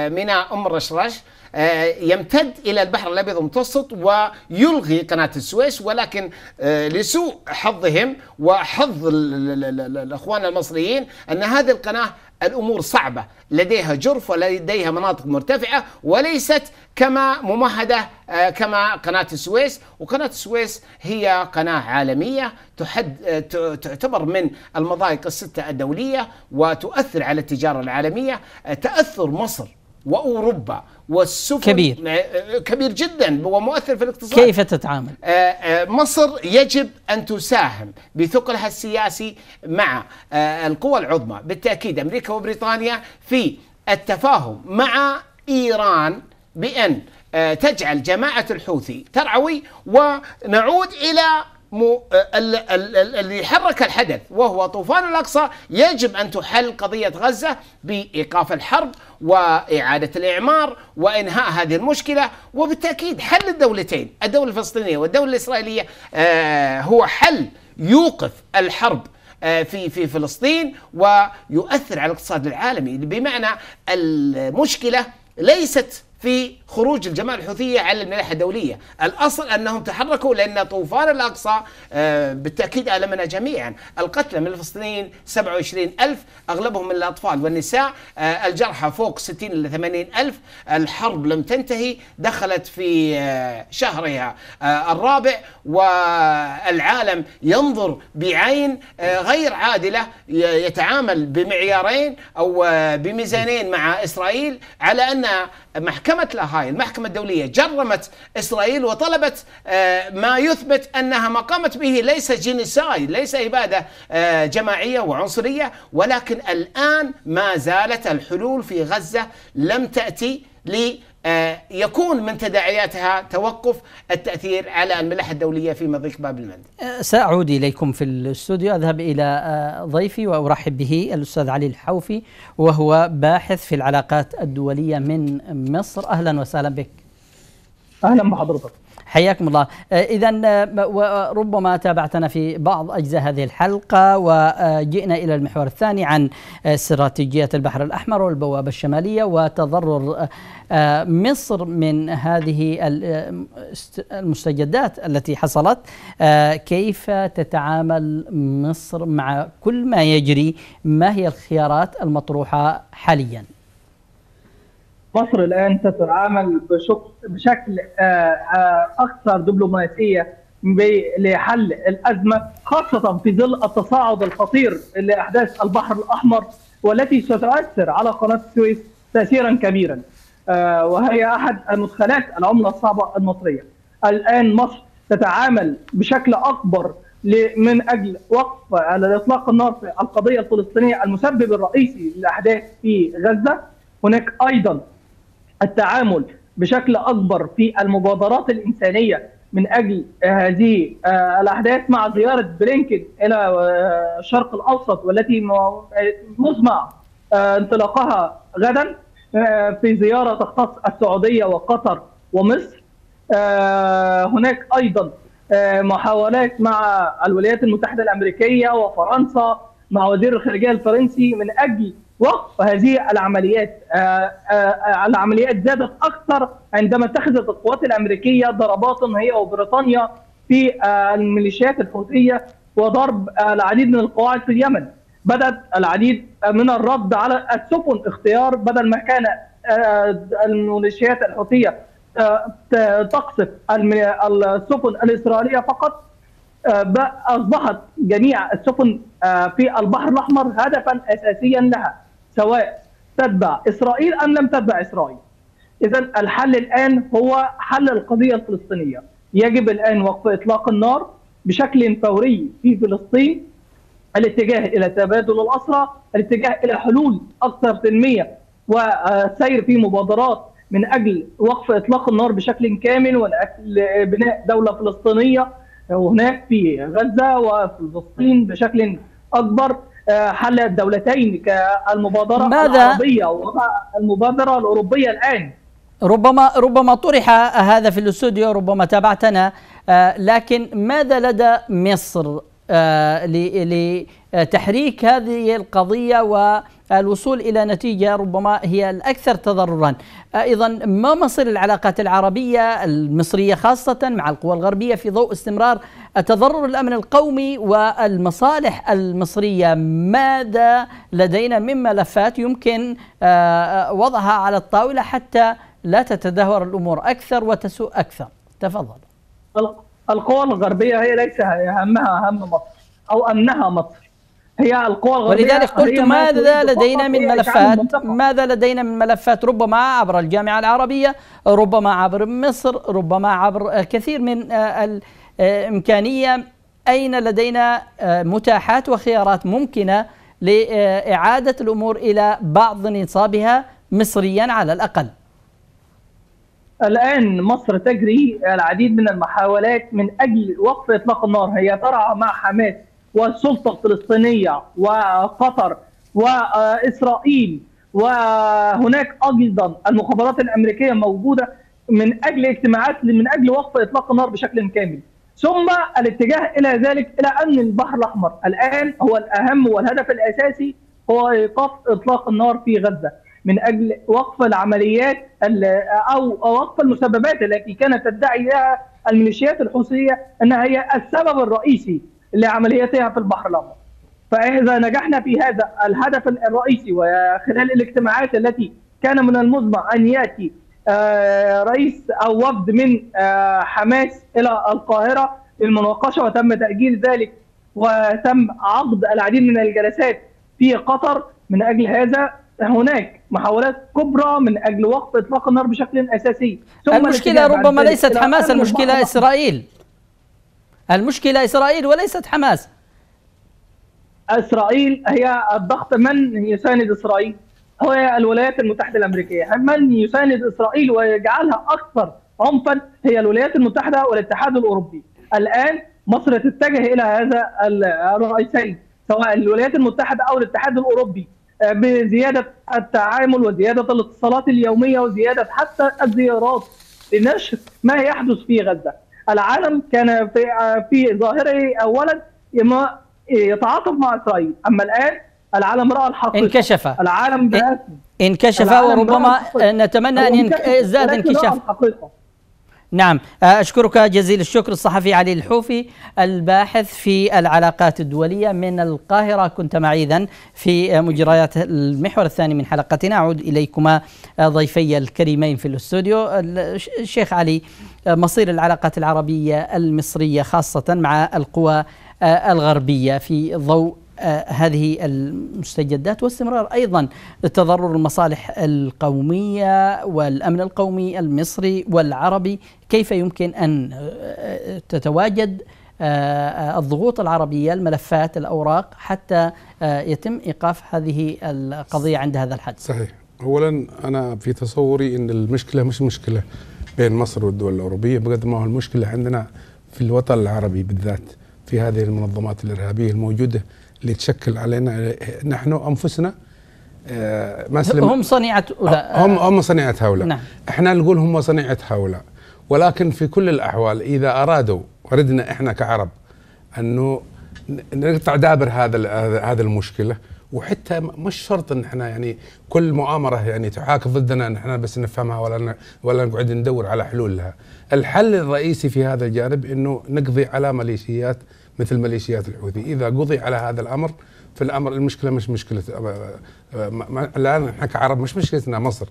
S2: ميناء أم رشرش آه، يمتد إلى البحر الأبيض المتوسط ويلغي قناة السويس ولكن آه، لسوء حظهم وحظ الأخوان المصريين أن هذه القناة الامور صعبه لديها جرف ولديها مناطق مرتفعه وليست كما ممهده آه، كما قناه السويس وقناه السويس هي قناه عالميه تحد تعتبر من المضايق السته الدوليه وتؤثر على التجاره العالميه تاثر مصر واوروبا والسفن كبير آه، آه، كبير جدا ومؤثر في الاقتصاد كيف تتعامل؟ آه، مصر يجب ان تساهم بثقلها السياسي مع القوى العظمى بالتاكيد امريكا وبريطانيا في التفاهم مع ايران بان تجعل جماعه الحوثي ترعوي ونعود الى آه، اللي حرك الحدث وهو طوفان الاقصى يجب ان تحل قضيه غزه بايقاف الحرب واعاده الاعمار وانهاء هذه المشكله وبالتاكيد حل الدولتين الدوله الفلسطينيه والدوله الاسرائيليه آه، هو حل يوقف الحرب آه، في في فلسطين ويؤثر على الاقتصاد العالمي بمعنى المشكله ليست في خروج الجماعة الحوثية على الملاحة الدولية الأصل أنهم تحركوا لأن طوفان الأقصى آه، بالتأكيد ألمنا جميعا القتلى من الفلسطينيين 27 ألف أغلبهم من الأطفال والنساء آه، الجرحى فوق 60 إلى 80 ألف الحرب لم تنتهي دخلت في آه، شهرها الرابع والعالم ينظر بعين غير عادلة يتعامل بمعيارين أو بميزانين مع إسرائيل على أنها محكمة لاهاي المحكمة الدولية جرمت إسرائيل وطلبت آه، ما يثبت أنها ما قامت به ليس جنساي ليس إبادة آه، جماعية وعنصرية ولكن الآن ما زالت الحلول في غزة لم تأتي آه، يكون من تداعياتها توقف التأثير على الملاحة الدولية في مضيق باب المندب
S1: آه، سأعود إليكم في الاستوديو أذهب إلى آه، ضيفي وأرحب به الأستاذ علي الحوفي وهو باحث في العلاقات الدولية من مصر أهلا وسهلا بك أهلا بحضرتك حياكم الله آه، اذا آه، آه، ربما تابعتنا في بعض اجزاء هذه الحلقه وجئنا الى المحور الثاني عن استراتيجيه البحر الاحمر والبوابه الشماليه وتضرر مصر من هذه المستجدات التي حصلت كيف تتعامل مصر مع كل ما يجري ما هي الخيارات المطروحه حاليا
S4: مصر الان تتعامل بشكل آه، آه، اكثر دبلوماسيه لحل الازمه خاصه في ظل التصاعد الخطير لاحداث البحر الاحمر والتي ستؤثر على قناه السويس تاثيرا كبيرا آه، وهي احد مدخلات العمله الصعبه المصريه. الان مصر تتعامل بشكل اكبر من اجل وقف على اطلاق النار في القضيه الفلسطينيه المسبب الرئيسي للاحداث في غزه. هناك ايضا التعامل بشكل اكبر في المبادرات الانسانيه من اجل هذه آه، الاحداث مع زياره بلينكن الى آه، الشرق الاوسط والتي مزمع آه، انطلاقها غدا في زياره تختص السعوديه وقطر ومصر هناك ايضا محاولات مع الولايات المتحده الامريكيه وفرنسا مع وزير الخارجيه الفرنسي من اجل وقف هذه العمليات آه، آه، آه، العمليات زادت اكثر عندما اتخذت القوات الامريكيه ضربات هي وبريطانيا في الميليشيات الحوثيه وضرب العديد من القواعد في اليمن بدات العديد من الرد على السفن اختيار بدل ما كان الميليشيات الحوثيه تقصف السفن الاسرائيليه فقط اصبحت جميع السفن في البحر الاحمر هدفا اساسيا لها سواء تتبع اسرائيل ام لم تتبع اسرائيل. اذا الحل الان هو حل القضيه الفلسطينيه، يجب الان وقف اطلاق النار بشكل فوري في فلسطين الاتجاه الى تبادل الاسرى، الاتجاه الى حلول اكثر تنميه والسير في مبادرات من اجل وقف اطلاق النار بشكل كامل والاجل بناء دوله فلسطينيه وهناك في غزه وفلسطين بشكل اكبر حل آه، الدولتين كالمبادره ماذا؟ العربيه والمبادره الاوروبيه الان ربما ربما طرح هذا في الاستوديو ربما تابعتنا
S1: آه، لكن ماذا لدى مصر آه، آه، تحريك هذه القضية والوصول إلى نتيجة ربما هي الأكثر تضررا أيضا آه، ما مصير العلاقات العربية المصرية خاصة مع القوى الغربية في ضوء استمرار تضرر الأمن القومي والمصالح المصرية ماذا لدينا من ملفات يمكن آه، وضعها على الطاولة حتى لا تتدهور الأمور أكثر وتسوء أكثر تفضل
S4: القوى الغربية هي ليس أهمها أهم مصر أو أمنها مصر هي القوى الغربية ولذلك قلت ماذا لدينا من ملفات
S1: ماذا لدينا من ملفات ربما عبر الجامعة العربية ربما عبر مصر ربما عبر كثير من آه، الإمكانية أين لدينا آه، متاحات وخيارات ممكنة لإعادة الأمور إلى بعض نصابها مصريا على الأقل
S4: الآن مصر تجري العديد من المحاولات من أجل وقف إطلاق النار هي ترعى مع حماس والسلطه الفلسطينيه وقطر واسرائيل وهناك ايضا المخابرات الامريكيه موجوده من اجل اجتماعات من اجل وقف اطلاق النار بشكل كامل ثم الاتجاه الى ذلك الى امن البحر الاحمر الان هو الاهم والهدف الاساسي هو ايقاف اطلاق النار في غزه من اجل وقف العمليات او وقف المسببات التي كانت تدعي الميليشيات الحوثيه انها هي السبب الرئيسي لعمليتها في البحر الأحمر فإذا نجحنا في هذا الهدف الرئيسي وخلال الاجتماعات التي كان من المزمع أن يأتي آه، رئيس أو وفد من آه، حماس إلى القاهرة للمناقشة وتم تأجيل ذلك وتم عقد العديد من الجلسات في قطر من أجل هذا هناك محاولات كبرى من اجل وقف اطلاق النار بشكل اساسي ثم المشكله ربما ليست حماس المشكله اسرائيل المشكلة إسرائيل وليست حماس اسرائيل هي الضغط من يساند اسرائيل هو الولايات المتحده الامريكيه من يساند اسرائيل ويجعلها اكثر عنفا هي الولايات المتحده والاتحاد الاوروبي الان مصر تتجه الى هذا الرئيسين سواء الولايات المتحده او الاتحاد الاوروبي آه، بزياده التعامل وزياده الاتصالات اليوميه وزياده حتى الزيارات لنشر ما يحدث في غزه العالم كان في في ظاهره اولا يتعاطف مع اسرائيل، اما الان العالم راى الحقيقه انكشف العالم انكشف وربما نتمنى ان يزداد انكشاف
S1: نعم آه، أشكرك جزيل الشكر الصحفي علي الحوفي الباحث في العلاقات الدولية من القاهرة كنت معي اذا في مجريات المحور الثاني من حلقتنا أعود إليكما آه، ضيفي الكريمين في الاستوديو الشيخ علي مصير العلاقات العربية المصرية خاصة مع القوى آه، الغربية في ضوء آه، هذه المستجدات واستمرار ايضا تضرر المصالح القوميه والامن القومي المصري والعربي كيف يمكن ان آه، تتواجد الضغوط العربيه الملفات الاوراق حتى يتم ايقاف هذه القضيه عند هذا الحد صحيح
S3: اولا انا في تصوري ان المشكله مش مشكله بين مصر والدول الأوروبية بقدر ما هو المشكلة عندنا في الوطن العربي بالذات في هذه المنظمات الإرهابية الموجودة اللي تشكل علينا نحن أنفسنا آه، مسلم هم
S1: صنيعة هؤلاء هم هم صنيعة
S3: هؤلاء نعم. احنا نقول هم صنيعة هؤلاء ولكن في كل الأحوال إذا أرادوا أردنا احنا كعرب أنه نقطع دابر هذا هذا المشكلة وحتى مش شرط ان احنا يعني كل مؤامره يعني تحاك ضدنا ان احنا بس نفهمها ولا ولا نقعد ندور على حلول لها. الحل الرئيسي في هذا الجانب انه نقضي على ميليشيات مثل ميليشيات الحوثي، اذا قضي على هذا الامر فالامر المشكله مش مشكله آه، آه، آه، الان احنا كعرب مش مشكلتنا مصر،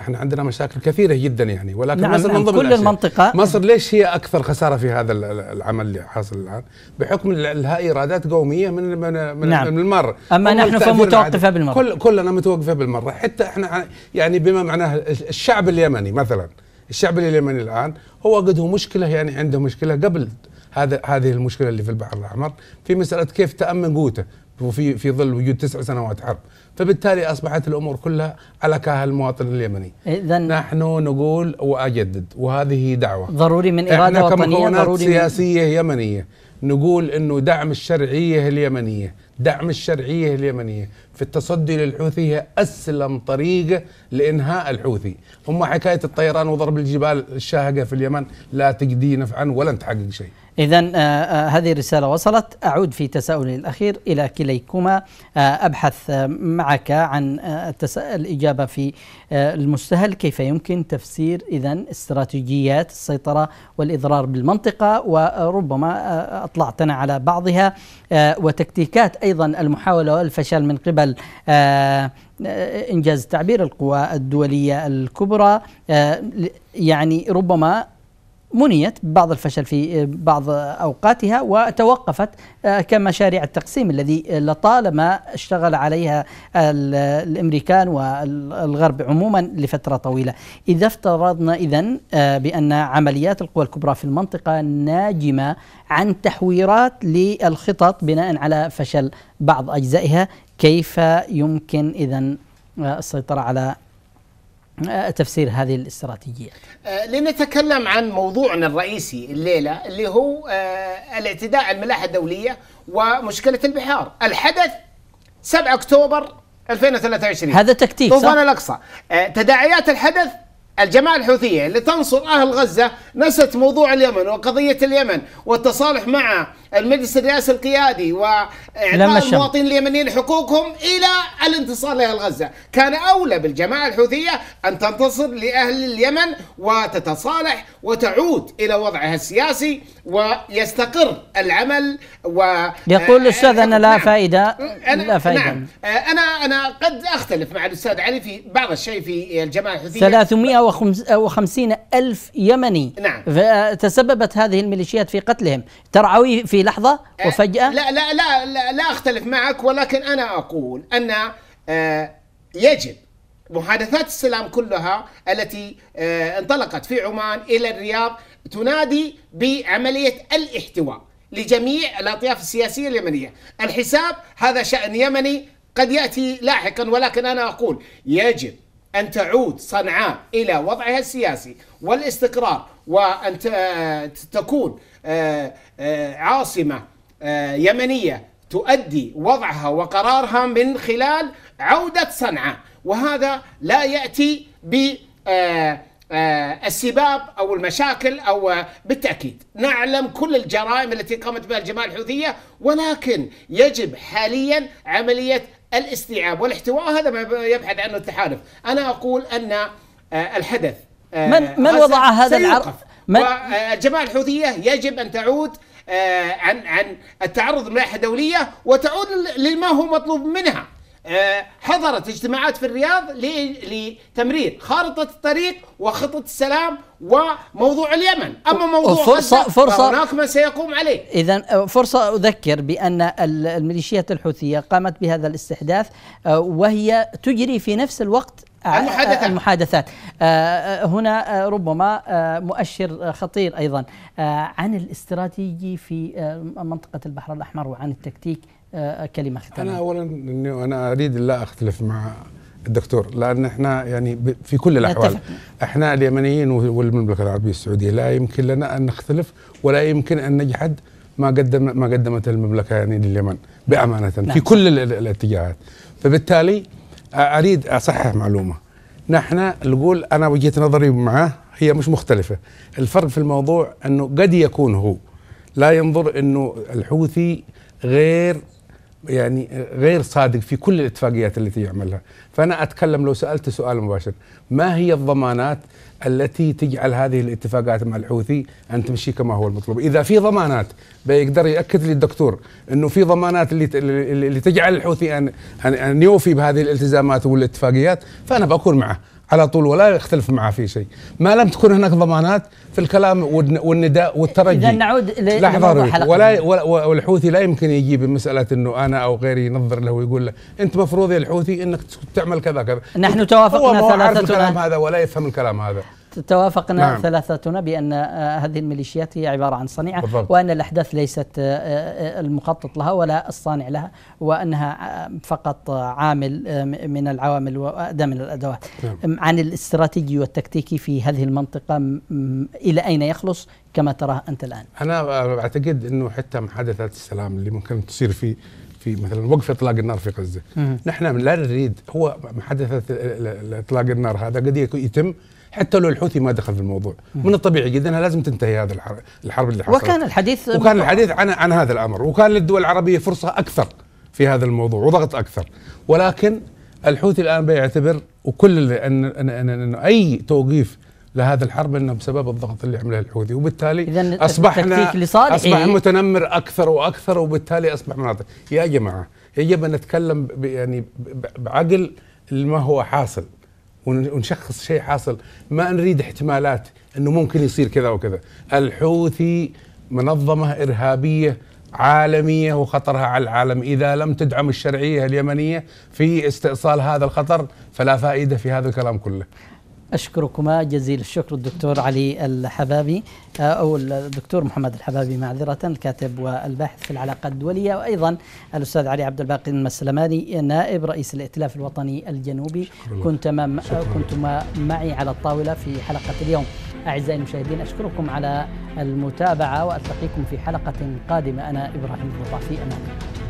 S3: احنا عندنا مشاكل كثيره جدا يعني ولكن نعم مصر من نعم، ضمن كل المنطقه مصر ليش هي اكثر خساره في هذا العمل اللي حاصل الان بحكم لها ايرادات قوميه من من من, نعم من المره اما نحن فمتوقفه بالمره كل كلنا متوقفه بالمره حتى احنا يعني بما معناه الشعب اليمني مثلا الشعب اليمني الان هو قد هو مشكله يعني عنده مشكله قبل هذا هذه المشكله اللي في البحر الاحمر في مساله كيف تامن قوته وفي في ظل وجود تسع سنوات حرب فبالتالي اصبحت الامور كلها على كاهل المواطن اليمني اذا نحن نقول واجدد وهذه دعوه ضروري من اراده احنا وطنيه ضروري سياسيه من... يمنيه نقول انه دعم الشرعيه اليمنيه دعم الشرعيه اليمنيه في التصدي للحوثي هي اسلم طريقه لانهاء الحوثي، هم حكايه الطيران وضرب الجبال الشاهقه في اليمن لا تقدي نفعا
S1: ولن تحقق شيء. إذا آه، آه، هذه الرسالة وصلت أعود في تساؤلي الأخير إلى كليكما آه، أبحث معك عن الإجابة في المستهل كيف يمكن تفسير إذا استراتيجيات السيطرة والإضرار بالمنطقة وربما أطلعتنا على بعضها وتكتيكات أيضا المحاولة والفشل من قبل إنجاز تعبير القوى الدولية الكبرى يعني ربما منيت بعض الفشل في آه، بعض اوقاتها وتوقفت آه، كمشاريع التقسيم الذي آه، لطالما اشتغل عليها الامريكان والغرب عموما لفتره طويله. اذا افترضنا اذا بان عمليات القوى الكبرى في المنطقه ناجمه عن تحويرات للخطط بناء على فشل بعض اجزائها، كيف يمكن اذا السيطره على آه، تفسير هذه الاستراتيجية
S2: آه، لنتكلم عن موضوعنا الرئيسي الليلة اللي هو آه، الاعتداء على الملاحة الدولية ومشكلة البحار الحدث 7 أكتوبر 2023 هذا تكتيك طوفان الأقصى تداعيات الحدث الجماعة الحوثية اللي تنصر أهل غزة نست موضوع اليمن وقضية اليمن والتصالح مع المجلس الرئاسي القيادي وإعطاء المواطنين اليمنيين حقوقهم إلى الانتصار لأهل غزة كان أولى بالجماعة الحوثية أن تنتصر لأهل اليمن وتتصالح وتعود إلى وضعها السياسي ويستقر العمل و يقول
S1: الأستاذ أن لا نعم. فائدة
S2: أنا لا نعم. فائدة نعم أنا أنا قد أختلف مع الأستاذ علي في بعض الشيء في الجماعة الحوثية 300
S1: 150 ألف يمني نعم تسببت هذه الميليشيات في قتلهم ترعوي في لحظة إيه؟ وفجأة لا لا لا لا, لا أختلف
S2: معك ولكن أنا أقول أن آه، يجب محادثات السلام كلها التي آه، انطلقت في عمان إلى الرياض تنادي بعملية الاحتواء لجميع الأطياف السياسية اليمنية الحساب هذا شأن يمني قد يأتي لاحقا ولكن أنا أقول يجب أن تعود صنعاء إلى وضعها السياسي والاستقرار وأن تكون آه، آه، عاصمة آه، يمنية تؤدي وضعها وقرارها من خلال عودة صنعاء وهذا لا يأتي ب آه، السباب او المشاكل او آه، بالتاكيد نعلم كل الجرائم التي قامت بها الجماعه الحوثيه ولكن يجب حاليا عمليه الاستيعاب والاحتواء هذا ما يبحث عنه التحالف، انا اقول ان آه، الحدث من من وضع هذا العرض؟ الجماعه الحوثيه يجب ان تعود عن عن التعرض من دوليه وتعود لما هو مطلوب منها آه، حضرت اجتماعات في الرياض لتمرير خارطة الطريق وخطة السلام وموضوع اليمن أما موضوع فرصة
S1: فرصة هناك من سيقوم عليه إذا آه، فرصة أذكر بأن الميليشيات الحوثية قامت بهذا الاستحداث آه، وهي تجري في نفس الوقت المحادثات المحادثات هنا ربما مؤشر خطير ايضا عن الاستراتيجي في منطقه البحر الاحمر وعن التكتيك آه، كلمه ختاميه انا
S3: اولا اني انا اريد لا اختلف مع الدكتور لان احنا يعني في كل الاحوال احنا اليمنيين والمملكه العربيه السعوديه لا يمكن لنا ان نختلف ولا يمكن ان نجحد ما قدم ما قدمت المملكه يعني لليمن بامانه نعم. في كل الاتجاهات فبالتالي اريد اصحح معلومه نحن نقول انا وجهه نظري معه هي مش مختلفه الفرق في الموضوع انه قد يكون هو لا ينظر انه الحوثي غير يعني غير صادق في كل الاتفاقيات التي يعملها فأنا أتكلم لو سألت سؤال مباشر ما هي الضمانات التي تجعل هذه الاتفاقات مع الحوثي أن تمشي كما هو المطلوب إذا في ضمانات بيقدر يأكد لي الدكتور أنه في ضمانات اللي, اللي تجعل الحوثي أن, أن يوفي بهذه الالتزامات والاتفاقيات فأنا بكون معه على طول ولا يختلف معه في شيء ما لم تكن هناك ضمانات في الكلام والنداء والترجي إذا
S1: نعود لحظة ولا
S3: والحوثي لا يمكن يجي بمسألة أنه أنا أو غيري ينظر له ويقول له أنت مفروض يا الحوثي أنك تعمل كذا كذا نحن توافقنا ثلاثه هذا ولا يفهم الكلام هذا
S1: توافقنا نعم. ثلاثتنا بأن آه، هذه الميليشيات هي عبارة عن صنيعة بالضبط. وأن الأحداث ليست آه، آه، المخطط لها ولا الصانع لها وأنها فقط عامل من العوامل وأداة من الأدوات نعم. عن الاستراتيجي والتكتيكي في هذه المنطقة إلى أين يخلص كما تراه أنت الآن
S3: أنا أعتقد أنه حتى محادثات السلام اللي ممكن تصير في في مثلا وقف اطلاق النار في غزه نحن لا نريد هو محادثه اطلاق النار هذا قد يتم حتى لو الحوثي ما دخل في الموضوع من الطبيعي جدا انها لازم تنتهي هذه الحرب اللي حصلت وكان
S1: الحديث وكان
S3: الحديث عن عن هذا الامر وكان للدول العربيه فرصه اكثر في هذا الموضوع وضغط اكثر ولكن الحوثي الان بيعتبر وكل ان ان, أن, أن اي توقيف لهذه الحرب انه بسبب الضغط اللي عمله الحوثي وبالتالي اصبحنا اصبح إيه؟ متنمر اكثر واكثر وبالتالي اصبح مناطق يا جماعه يجب ان نتكلم يعني بعقل ما هو حاصل ونشخص شيء حاصل ما نريد احتمالات انه ممكن يصير كذا وكذا الحوثي منظمه ارهابيه عالميه وخطرها على العالم اذا لم تدعم الشرعيه اليمنيه في استئصال هذا الخطر فلا فائده في هذا الكلام كله
S1: أشكركما جزيل الشكر الدكتور علي الحبابي آه، أو الدكتور محمد الحبابي معذرة الكاتب والباحث في العلاقات الدولية وأيضا الأستاذ علي عبد الباقي المسلماني نائب رئيس الائتلاف الوطني الجنوبي كنتما كنتما معي على الطاولة في حلقة اليوم أعزائي المشاهدين أشكركم على المتابعة وألتقيكم في حلقة قادمة أنا إبراهيم الرضا في أمان